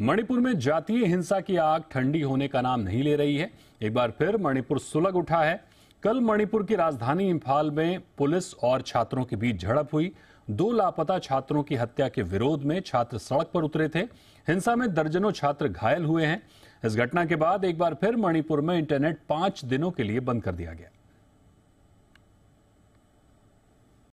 मणिपुर में जातीय हिंसा की आग ठंडी होने का नाम नहीं ले रही है एक बार फिर मणिपुर सुलग उठा है कल मणिपुर की राजधानी इम्फाल में पुलिस और छात्रों के बीच झड़प हुई दो लापता छात्रों की हत्या के विरोध में छात्र सड़क पर उतरे थे हिंसा में दर्जनों छात्र घायल हुए हैं इस घटना के बाद एक बार फिर मणिपुर में इंटरनेट पांच दिनों के लिए बंद कर दिया गया